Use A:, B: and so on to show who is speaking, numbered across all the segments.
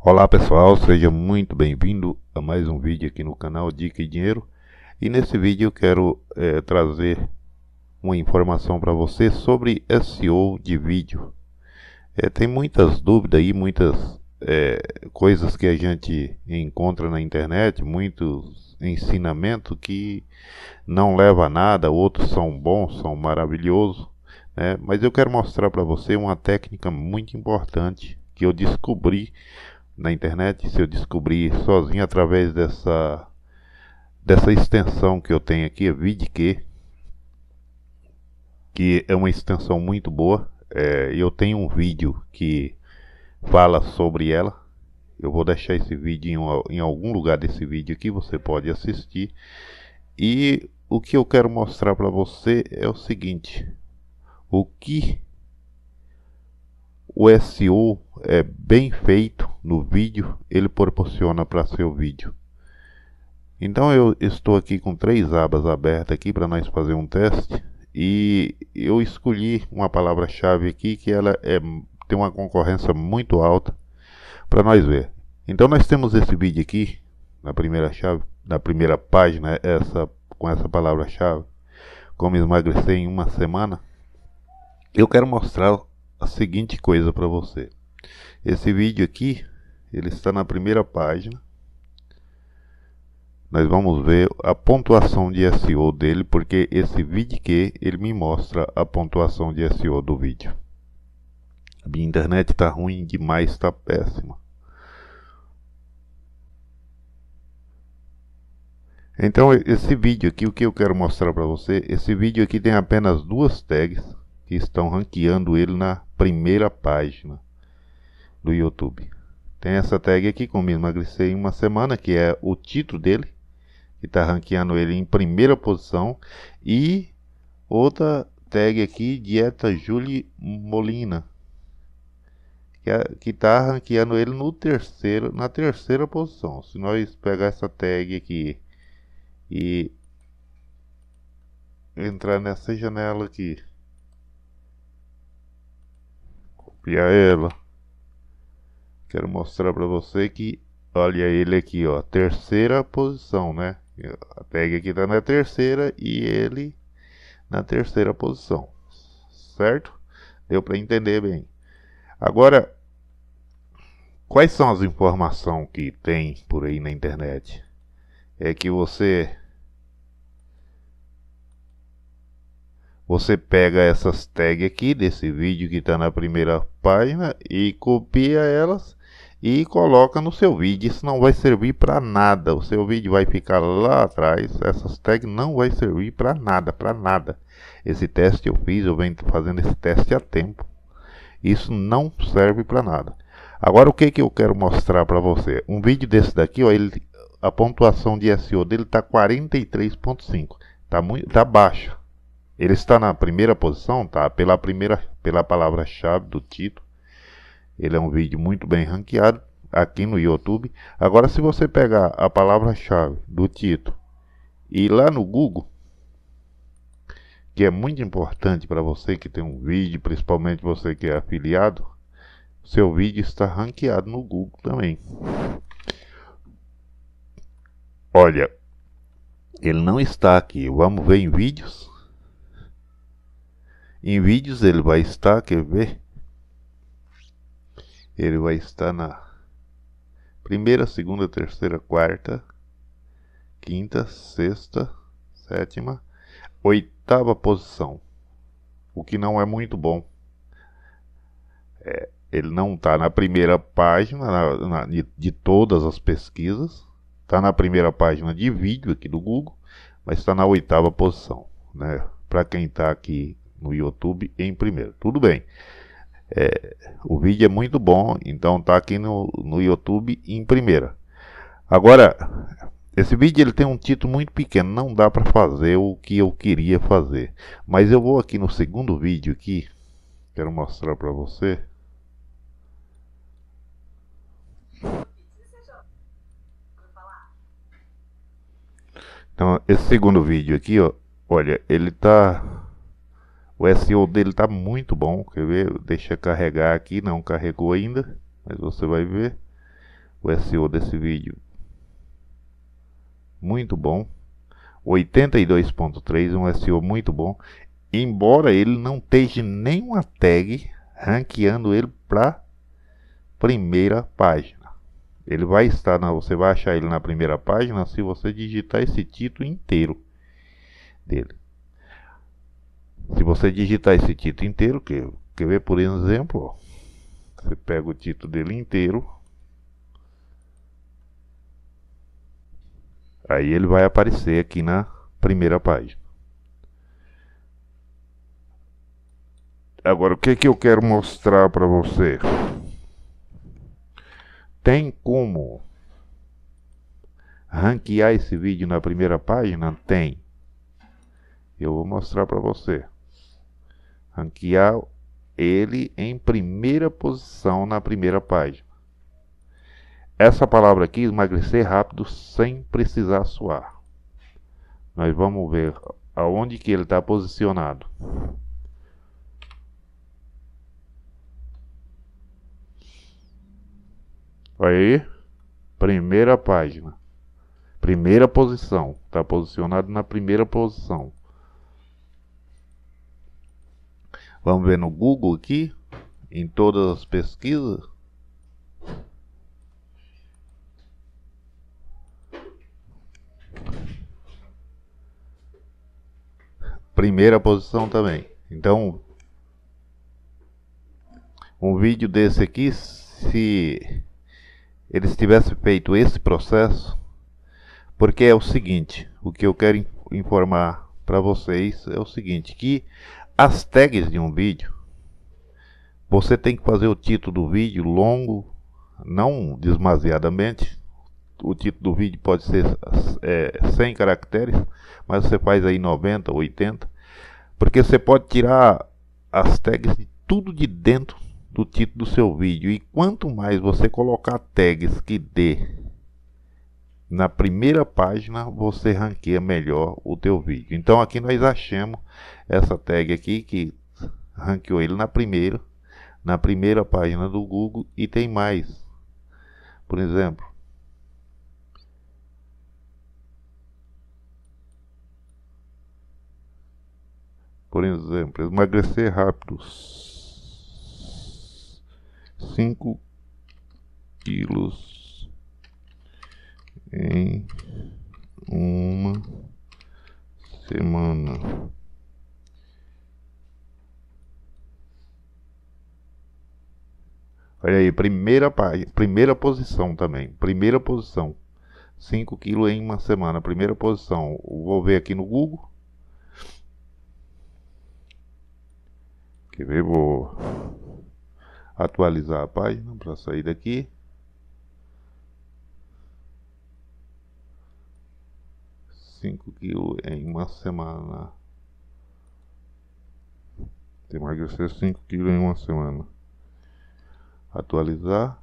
A: Olá pessoal, seja muito bem-vindo a mais um vídeo aqui no canal Dica e Dinheiro e nesse vídeo eu quero é, trazer uma informação para você sobre SEO de vídeo. É, tem muitas dúvidas aí, muitas é, coisas que a gente encontra na internet, muitos ensinamentos que não leva a nada, outros são bons, são maravilhosos, né? mas eu quero mostrar para você uma técnica muito importante que eu descobri na internet, se eu descobrir sozinho através dessa dessa extensão que eu tenho aqui, é VidQ, que é uma extensão muito boa. É, eu tenho um vídeo que fala sobre ela. Eu vou deixar esse vídeo em, em algum lugar desse vídeo aqui, você pode assistir. E o que eu quero mostrar para você é o seguinte: o que o SEO é bem feito no vídeo, ele proporciona para seu vídeo. Então eu estou aqui com três abas abertas aqui para nós fazer um teste e eu escolhi uma palavra-chave aqui que ela é, tem uma concorrência muito alta para nós ver. Então nós temos esse vídeo aqui na primeira chave, na primeira página essa com essa palavra-chave, como emagrecer em uma semana. Eu quero mostrar a seguinte coisa para você. Esse vídeo aqui, ele está na primeira página. Nós vamos ver a pontuação de SEO dele, porque esse vídeo que ele me mostra a pontuação de SEO do vídeo. A minha internet está ruim demais, está péssima. Então, esse vídeo aqui, o que eu quero mostrar para você, esse vídeo aqui tem apenas duas tags que estão ranqueando ele na primeira página do YouTube. Tem essa tag aqui, como emagrecer em uma semana, que é o título dele, que está ranqueando ele em primeira posição. E outra tag aqui, Dieta Julie Molina, que é, está ranqueando ele no terceiro, na terceira posição. Se nós pegar essa tag aqui e entrar nessa janela aqui copiar ela. Quero mostrar pra você que, olha ele aqui, ó, terceira posição, né? A tag aqui tá na terceira e ele na terceira posição, certo? Deu para entender bem. Agora, quais são as informações que tem por aí na internet? É que você você pega essas tags aqui desse vídeo que está na primeira página e copia elas e coloca no seu vídeo. Isso não vai servir para nada. O seu vídeo vai ficar lá atrás. Essas tags não vai servir para nada, para nada. Esse teste eu fiz, eu venho fazendo esse teste há tempo. Isso não serve para nada. Agora o que que eu quero mostrar para você? Um vídeo desse daqui, ó, ele, a pontuação de SEO dele está 43.5. Tá, tá muito, tá baixo. Ele está na primeira posição, tá? Pela primeira, pela palavra-chave do título. Ele é um vídeo muito bem ranqueado aqui no YouTube. Agora, se você pegar a palavra-chave do título e lá no Google, que é muito importante para você que tem um vídeo, principalmente você que é afiliado, seu vídeo está ranqueado no Google também. Olha, ele não está aqui. Vamos ver em vídeos em vídeos ele vai estar, quer ver? Ele vai estar na primeira, segunda, terceira, quarta, quinta, sexta, sétima, oitava posição. O que não é muito bom. É, ele não está na primeira página na, na, de, de, todas as pesquisas. Está na primeira página de vídeo aqui do Google, mas está na oitava posição. Né? Para quem está aqui no YouTube em primeiro. Tudo bem. É, o vídeo é muito bom, então tá aqui no, no YouTube em primeira. Agora, esse vídeo ele tem um título muito pequeno, não dá para fazer o que eu queria fazer. Mas eu vou aqui no segundo vídeo aqui, quero mostrar para você. Então, esse segundo vídeo aqui, ó, olha, ele tá o SEO dele está muito bom, quer ver? Deixa carregar aqui, não carregou ainda, mas você vai ver o SEO desse vídeo. Muito bom. 82.3, um SEO muito bom. Embora ele não esteja nenhuma tag ranqueando ele para primeira página. Ele vai estar na, você vai achar ele na primeira página se você digitar esse título inteiro dele. Se você digitar esse título inteiro, que quer ver por exemplo, ó, você pega o título dele inteiro, aí ele vai aparecer aqui na primeira página. Agora, o que, que eu quero mostrar para você? Tem como ranquear esse vídeo na primeira página? Tem. Eu vou mostrar para você ranquear ele em primeira posição na primeira página. Essa palavra aqui, emagrecer rápido sem precisar suar. Nós vamos ver aonde que ele está posicionado. Aí, primeira página. Primeira posição. Está posicionado na primeira posição. Vamos ver no Google aqui, em todas as pesquisas. Primeira posição também. Então, um vídeo desse aqui, se eles tivessem feito esse processo, porque é o seguinte, o que eu quero informar para vocês é o seguinte, que as tags de um vídeo, você tem que fazer o título do vídeo longo, não demasiadamente. O título do vídeo pode ser é, 100 caracteres, mas você faz aí 90, 80, porque você pode tirar as tags de tudo de dentro do título do seu vídeo. E quanto mais você colocar tags que dê na primeira página você ranqueia melhor o teu vídeo. Então aqui nós achamos essa tag aqui que ranqueou ele na primeira, na primeira página do Google e tem mais. Por exemplo, Por exemplo, emagrecer rápido 5 quilos Olha aí, primeira, primeira posição também. Primeira posição. 5 quilos em uma semana. Primeira posição. Vou ver aqui no Google. Quer ver? Vou atualizar a página para sair daqui. Cinco quilos em uma semana. Tem mais ser 5 quilos em uma semana. Atualizar.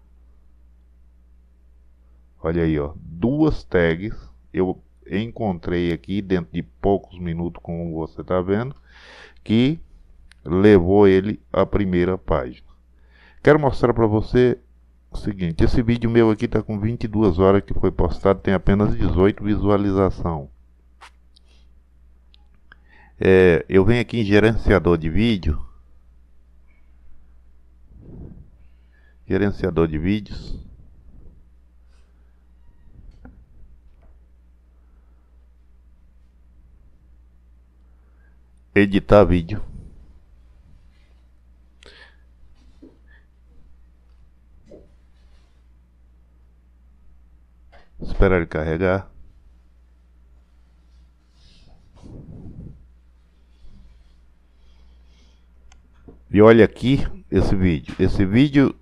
A: Olha aí, ó, duas tags eu encontrei aqui dentro de poucos minutos, como você está vendo, que levou ele à primeira página. Quero mostrar para você o seguinte, esse vídeo meu aqui está com 22 horas que foi postado, tem apenas 18 visualização. É, eu venho aqui em gerenciador de vídeo gerenciador de vídeos. Editar vídeo. Esperar ele carregar. E olha aqui esse vídeo. Esse vídeo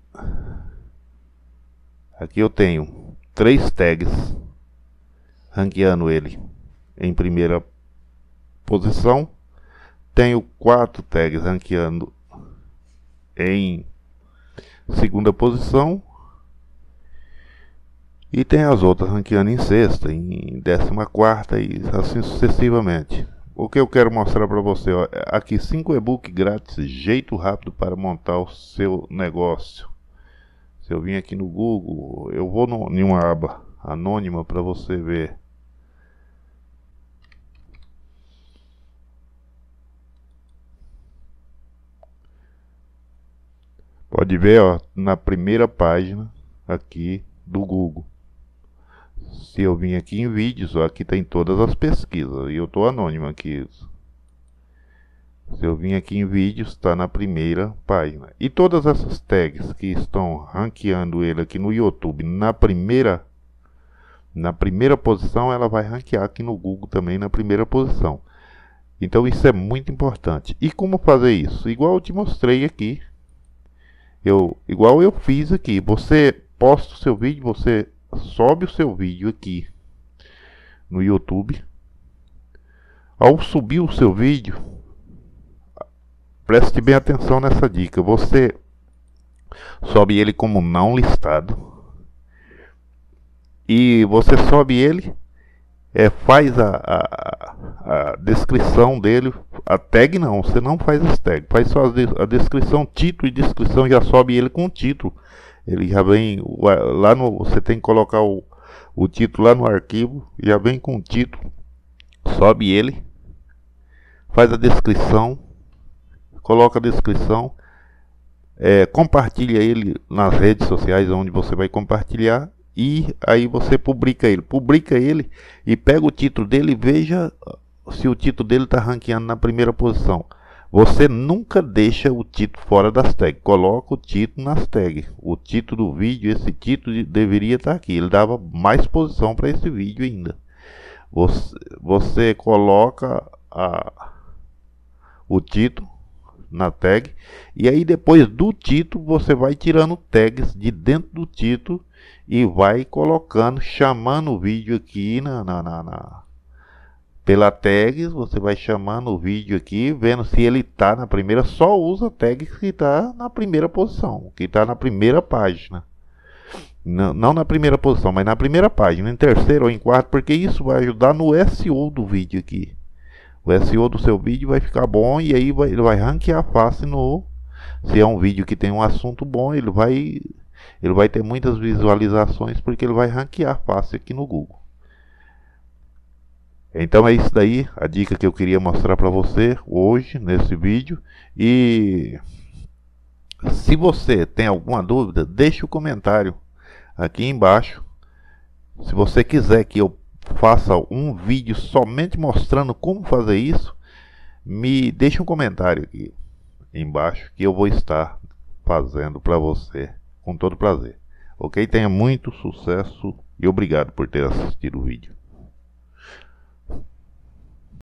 A: Aqui eu tenho três tags ranqueando ele em primeira posição. Tenho quatro tags ranqueando em segunda posição. E tem as outras ranqueando em sexta, em décima quarta e assim sucessivamente. O que eu quero mostrar para você, ó, é, aqui 5 e-book grátis, jeito rápido para montar o seu negócio. Se eu vim aqui no Google, eu vou no, em uma aba anônima para você ver. Pode ver, ó, na primeira página aqui do Google. Se eu vim aqui em vídeos, ó, aqui tem tá todas as pesquisas e eu estou anônimo aqui. Se eu vim aqui em vídeos, está na primeira página. E todas essas tags que estão ranqueando ele aqui no YouTube na primeira na primeira posição, ela vai ranquear aqui no Google também na primeira posição. Então isso é muito importante. E como fazer isso? Igual eu te mostrei aqui. Eu, igual eu fiz aqui. Você posta o seu vídeo, você sobe o seu vídeo aqui no YouTube. Ao subir o seu vídeo, Preste bem atenção nessa dica. Você sobe ele como não listado. E você sobe ele, é, faz a, a, a, descrição dele. A tag não, você não faz as tags. Faz só a, descrição, título e descrição. Já sobe ele com o título. Ele já vem lá no. Você tem que colocar o, o título lá no arquivo. Já vem com o título. Sobe ele. Faz a descrição coloca a descrição, é, compartilha ele nas redes sociais onde você vai compartilhar e aí você publica ele. Publica ele e pega o título dele e veja se o título dele está ranqueando na primeira posição. Você nunca deixa o título fora das tags. Coloca o título nas tags. O título do vídeo, esse título deveria estar tá aqui. Ele dava mais posição para esse vídeo ainda. Você, você coloca a, o título na tag. E aí depois do título você vai tirando tags de dentro do título e vai colocando, chamando o vídeo aqui na, na, na, na pela tag, você vai chamando o vídeo aqui, vendo se ele está na primeira, só usa tags que está na primeira posição, que está na primeira página. Não, não, na primeira posição, mas na primeira página, em terceiro ou em quarto, porque isso vai ajudar no SEO do vídeo aqui o SEO do seu vídeo vai ficar bom e aí vai, ele vai ranquear fácil no se é um vídeo que tem um assunto bom ele vai ele vai ter muitas visualizações porque ele vai ranquear fácil aqui no Google então é isso daí a dica que eu queria mostrar para você hoje nesse vídeo e se você tem alguma dúvida deixe o um comentário aqui embaixo se você quiser que eu faça um vídeo somente mostrando como fazer isso, me deixe um comentário aqui embaixo que eu vou estar fazendo para você com todo prazer. Ok? Tenha muito sucesso e obrigado por ter assistido o vídeo.